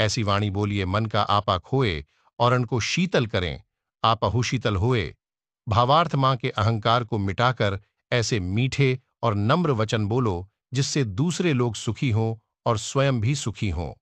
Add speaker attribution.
Speaker 1: ऐसी वाणी बोलिए मन का आपा खोए और उनको शीतल करें आपा शीतल होए भावार्थ मां के अहंकार को मिटाकर ऐसे मीठे और नम्र वचन बोलो जिससे दूसरे लोग सुखी हों और स्वयं भी सुखी हों